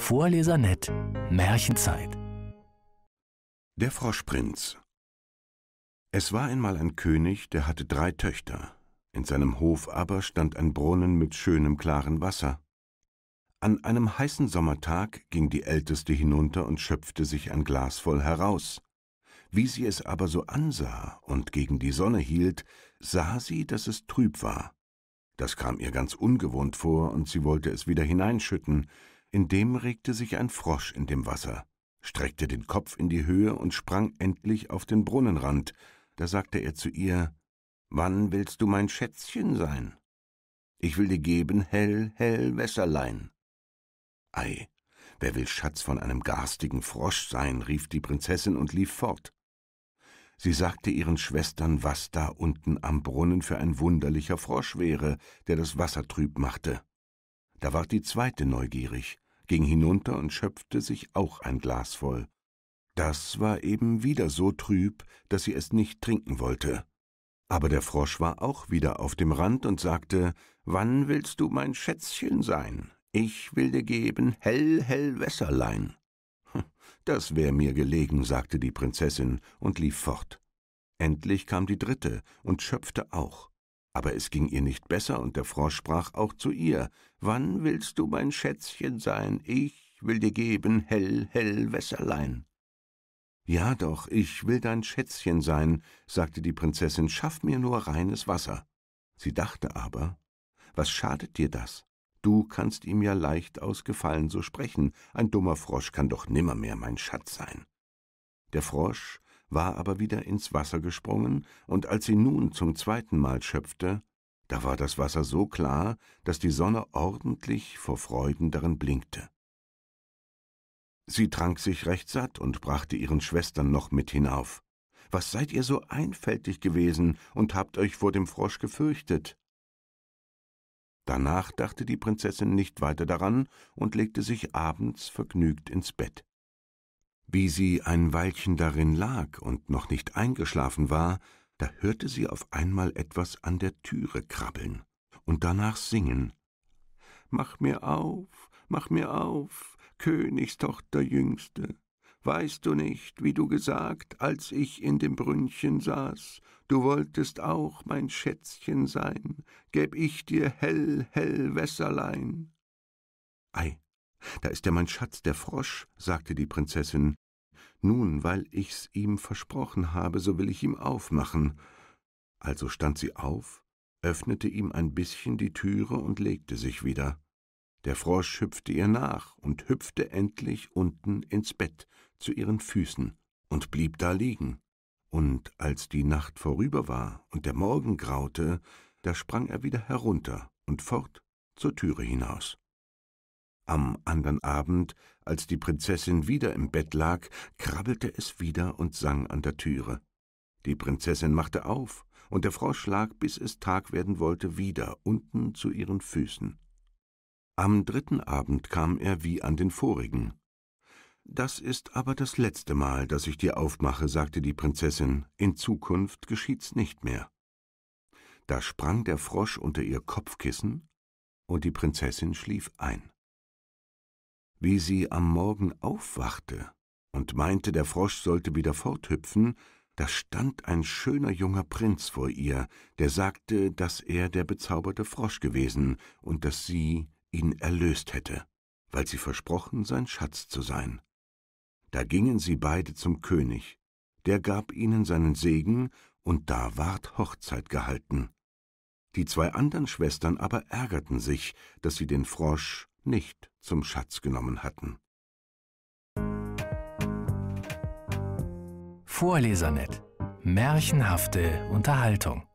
Vorleser nett, Märchenzeit. Der Froschprinz. Es war einmal ein König, der hatte drei Töchter. In seinem Hof aber stand ein Brunnen mit schönem klaren Wasser. An einem heißen Sommertag ging die Älteste hinunter und schöpfte sich ein Glas voll heraus. Wie sie es aber so ansah und gegen die Sonne hielt, sah sie, dass es trüb war. Das kam ihr ganz ungewohnt vor, und sie wollte es wieder hineinschütten, indem regte sich ein Frosch in dem Wasser, streckte den Kopf in die Höhe und sprang endlich auf den Brunnenrand. Da sagte er zu ihr, Wann willst du mein Schätzchen sein? Ich will dir geben hell, hell Wässerlein. Ei, wer will Schatz von einem garstigen Frosch sein? rief die Prinzessin und lief fort. Sie sagte ihren Schwestern, was da unten am Brunnen für ein wunderlicher Frosch wäre, der das Wasser trüb machte. Da ward die zweite neugierig, ging hinunter und schöpfte sich auch ein Glas voll. Das war eben wieder so trüb, dass sie es nicht trinken wollte. Aber der Frosch war auch wieder auf dem Rand und sagte, Wann willst du mein Schätzchen sein? Ich will dir geben hell, hell Wässerlein. Hm, das wär mir gelegen, sagte die Prinzessin und lief fort. Endlich kam die dritte und schöpfte auch. Aber es ging ihr nicht besser, und der Frosch sprach auch zu ihr, »Wann willst du mein Schätzchen sein? Ich will dir geben hell, hell Wässerlein.« »Ja doch, ich will dein Schätzchen sein«, sagte die Prinzessin, »schaff mir nur reines Wasser.« Sie dachte aber, »Was schadet dir das? Du kannst ihm ja leicht aus Gefallen so sprechen, ein dummer Frosch kann doch nimmermehr mein Schatz sein.« der Frosch war aber wieder ins Wasser gesprungen, und als sie nun zum zweiten Mal schöpfte, da war das Wasser so klar, dass die Sonne ordentlich vor Freuden darin blinkte. Sie trank sich recht satt und brachte ihren Schwestern noch mit hinauf. Was seid ihr so einfältig gewesen und habt euch vor dem Frosch gefürchtet? Danach dachte die Prinzessin nicht weiter daran und legte sich abends vergnügt ins Bett. Wie sie ein Weilchen darin lag und noch nicht eingeschlafen war, da hörte sie auf einmal etwas an der Türe krabbeln und danach singen. Mach mir auf, mach mir auf, Königstochter jüngste. Weißt du nicht, wie du gesagt, als ich in dem Brünnchen saß, du wolltest auch mein Schätzchen sein, gäb ich dir hell, hell Wässerlein. Ei, da ist ja mein Schatz, der Frosch, sagte die Prinzessin. Nun, weil ich's ihm versprochen habe, so will ich ihm aufmachen. Also stand sie auf, öffnete ihm ein bisschen die Türe und legte sich wieder. Der Frosch hüpfte ihr nach und hüpfte endlich unten ins Bett zu ihren Füßen und blieb da liegen. Und als die Nacht vorüber war und der Morgen graute, da sprang er wieder herunter und fort zur Türe hinaus. Am anderen Abend, als die Prinzessin wieder im Bett lag, krabbelte es wieder und sang an der Türe. Die Prinzessin machte auf, und der Frosch lag, bis es Tag werden wollte, wieder unten zu ihren Füßen. Am dritten Abend kam er wie an den vorigen. Das ist aber das letzte Mal, dass ich dir aufmache, sagte die Prinzessin, in Zukunft geschieht's nicht mehr. Da sprang der Frosch unter ihr Kopfkissen, und die Prinzessin schlief ein wie sie am Morgen aufwachte und meinte, der Frosch sollte wieder forthüpfen, da stand ein schöner junger Prinz vor ihr, der sagte, dass er der bezauberte Frosch gewesen und dass sie ihn erlöst hätte, weil sie versprochen, sein Schatz zu sein. Da gingen sie beide zum König, der gab ihnen seinen Segen, und da ward Hochzeit gehalten. Die zwei anderen Schwestern aber ärgerten sich, dass sie den Frosch nicht zum Schatz genommen hatten. Vorlesernet. Märchenhafte Unterhaltung.